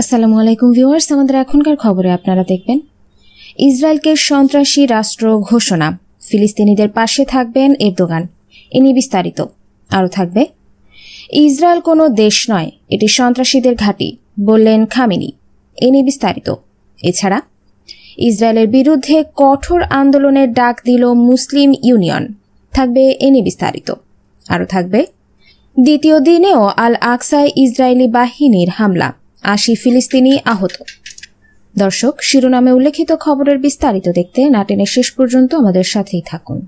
আসসালামু আলাইকুম ভিউয়ার্স আমাদের এখনকার খবরে আপনারা দেখবেন ইসরায়েলকে সন্ত্রাসী রাষ্ট্র ঘোষণা ফিলিস্তিনিদের পাশে থাকবেন এরদোগান এ নিয়ে বিস্তারিত আরও থাকবে ইসরায়েল কোনো দেশ নয় এটি সন্ত্রাসীদের ঘাঁটি বললেন খামিনি এ নিয়ে বিস্তারিত এছাড়া ইসরায়েলের বিরুদ্ধে কঠোর আন্দোলনের ডাক দিল মুসলিম ইউনিয়ন থাকবে এ নিয়ে বিস্তারিত আরও থাকবে দ্বিতীয় দিনেও আল আকসায় ইসরায়েলি বাহিনীর হামলা আশি ফিলিস্তিনি আহত দর্শক শিরোনামে উল্লেখিত খবরের বিস্তারিত দেখতে নাটেনের শেষ পর্যন্ত আমাদের সাথেই থাকুন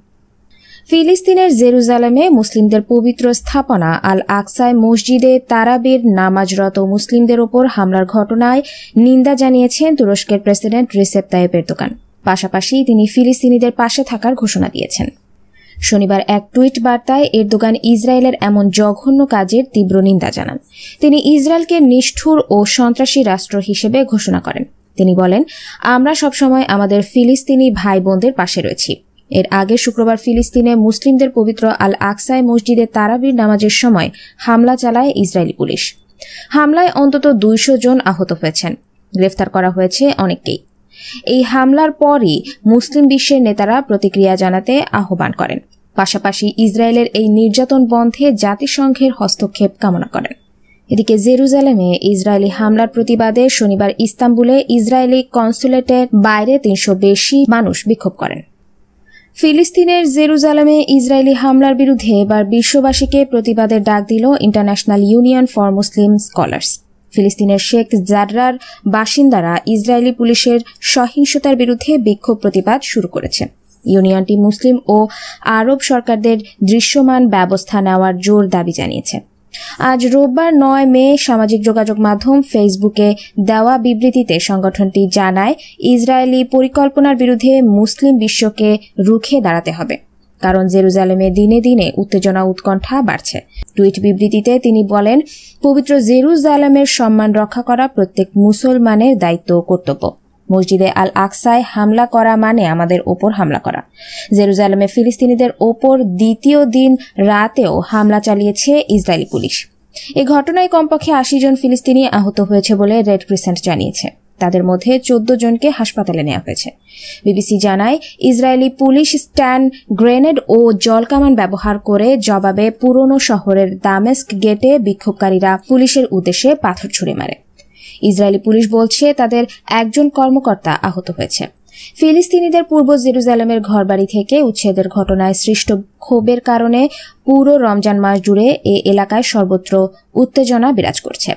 ফিলিস্তিনের জেরুজালেমে মুসলিমদের পবিত্র স্থাপনা আল আকসায় মসজিদে তারাবির নামাজরত মুসলিমদের ওপর হামলার ঘটনায় নিন্দা জানিয়েছেন তুরস্কের প্রেসিডেন্ট রিসেপ তাইয়েব দোকান পাশাপাশি তিনি ফিলিস্তিনিদের পাশে থাকার ঘোষণা দিয়েছেন শনিবার এক টুইট বার্তায় এরদোগান ইসরায়েলের এমন জঘন্য কাজের তীব্র নিন্দা জানান তিনি ইসরায়েলকে নিষ্ঠুর ও সন্ত্রাসী রাষ্ট্র হিসেবে ঘোষণা করেন তিনি বলেন আমরা সবসময় আমাদের ফিলিস্তিনি ভাই বোনদের পাশে রয়েছি এর আগে শুক্রবার ফিলিস্তিনে মুসলিমদের পবিত্র আল আকসায় মসজিদে তারাবির নামাজের সময় হামলা চালায় ইসরায়েলি পুলিশ হামলায় অন্তত দুইশো জন আহত হয়েছেন গ্রেফতার করা হয়েছে অনেককেই এই হামলার পরই মুসলিম বিশ্বের নেতারা প্রতিক্রিয়া জানাতে আহ্বান করেন পাশাপাশি ইসরায়েলের এই নির্যাতন বন্ধে জাতিসংঘের হস্তক্ষেপ কামনা করেন এদিকে জেরুজালেমে ইসরায়েলি হামলার প্রতিবাদে শনিবার ইস্তাম্বুলে ইসরায়েলি কনসুলেটের বাইরে তিনশো বেশি মানুষ বিক্ষোভ করেন ফিলিস্তিনের জেরুজালেমে ইসরায়েলি হামলার বিরুদ্ধে এবার বিশ্ববাসীকে প্রতিবাদের ডাক দিল international union for Muslim scholars ফিলিস্তিনের শেখ জাররার বাসিন্দারা ইসরায়েলি পুলিশের সহিংসতার বিরুদ্ধে বিক্ষোভ প্রতিবাদ শুরু করেছে ইউনিয়নটি মুসলিম ও আরব সরকারদের দৃশ্যমান ব্যবস্থা নেওয়ার জোর দাবি জানিয়েছে আজ রোববার নয় মে সামাজিক যোগাযোগ মাধ্যম ফেসবুকে দেওয়া বিবৃতিতে সংগঠনটি জানায় ইসরায়েলি পরিকল্পনার বিরুদ্ধে মুসলিম বিশ্বকে রুখে দাঁড়াতে হবে কারণ জেরুজালেমে দিনে দিনে উত্তেজনা উৎকণ্ঠা বাড়ছে টুইট বিবৃতিতে তিনি বলেন পবিত্র জেরুজালেমের সম্মান রক্ষা করা প্রত্যেক মুসলমানের দায়িত্ব ও কর্তব্য মসজিদে আল আকসায় হামলা করা মানে আমাদের ওপর হামলা করা জেরুজালেমে ফিলিস্তিনিদের ওপর দ্বিতীয় দিন রাতেও হামলা চালিয়েছে ইসরায়েলি পুলিশ এ ঘটনায় কমপক্ষে আশি জন ফিলিস্তিনি আহত হয়েছে বলে রেড ক্রিসেন্ট জানিয়েছে তাদের মধ্যে চোদ্দ জনকে হাসপাতালে নেওয়া হয়েছে বিবিসি জানায় ইসরায়েলি পুলিশ স্ট্যান্ড গ্রেনেড ও জলকামান ব্যবহার করে জবাবে পুরনো শহরের দামেস্ক গেটে বিক্ষোভকারীরা পুলিশের উদ্দেশ্যে পাথর ছুড়ে মারে ইসরায়েলি পুলিশ বলছে তাদের একজন কর্মকর্তা আহত হয়েছে ফিলিস্তিনিদের পূর্ব জেরুজালেমের ঘরবাড়ি থেকে উচ্ছেদের ঘটনায় সৃষ্ট ক্ষোভের কারণে পুরো রমজান মাস জুড়ে এ এলাকায় সর্বত্র উত্তেজনা বিরাজ করছে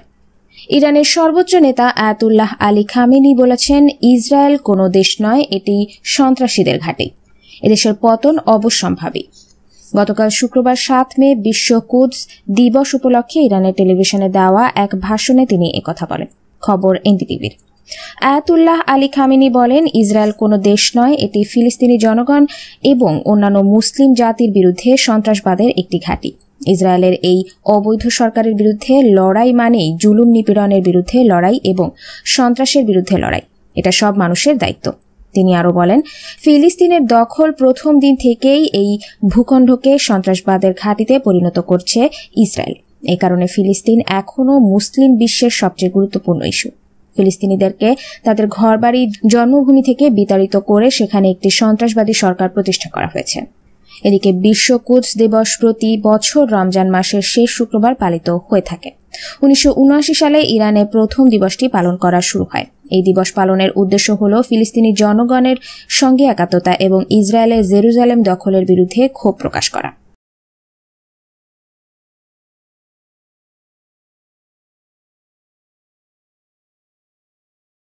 ইরানের সর্বোচ্চ নেতা আয়াতুল্লাহ আলী খামেনি বলেছেন ইসরায়েল কোনো দেশ নয় এটি সন্ত্রাসীদের ঘাঁটি এদেশের পতন অবশ্যম্ভাবী গতকাল শুক্রবার সাত মে বিশ্ব কুদস দিবস উপলক্ষে ইরানের টেলিভিশনে দেওয়া এক ভাষণে তিনি একথা বলেন খবর এনডিটিভির আয়াতুল্লাহ আলী খামিনি বলেন ইসরায়েল কোনো দেশ নয় এটি ফিলিস্তিনি জনগণ এবং অন্যান্য মুসলিম জাতির বিরুদ্ধে সন্ত্রাসবাদের একটি ঘাঁটি ইসরায়েলের এই অবৈধ সরকারের বিরুদ্ধে লড়াই মানেই জুলুম নিপীড়নের বিরুদ্ধে লড়াই এবং সন্ত্রাসের বিরুদ্ধে লড়াই এটা সব মানুষের দায়িত্ব তিনি আরও বলেন ফিলিস্তিনের দখল প্রথম দিন থেকেই এই ভূখণ্ডকে সন্ত্রাসবাদের ঘাঁটিতে পরিণত করছে ইসরায়েল এ কারণে ফিলিস্তিন এখনও মুসলিম বিশ্বের সবচেয়ে গুরুত্বপূর্ণ ইস্যু ফিলিস্তিনিদেরকে তাদের ঘরবাড়ি জন্মভূমি থেকে বিতাড়িত করে সেখানে একটি সন্ত্রাসবাদী সরকার প্রতিষ্ঠা করা হয়েছে এদিকে বিশ্ব কুচ দিবস প্রতি বছর রমজান মাসের শেষ শুক্রবার পালিত হয়ে থাকে উনিশশো সালে ইরানে প্রথম দিবসটি পালন করা শুরু হয় এই দিবস পালনের উদ্দেশ্য হল ফিলিস্তিনি জনগণের সঙ্গে একাত্মতা এবং ইসরায়েলের জেরুজালেম দখলের বিরুদ্ধে ক্ষোভ প্রকাশ করা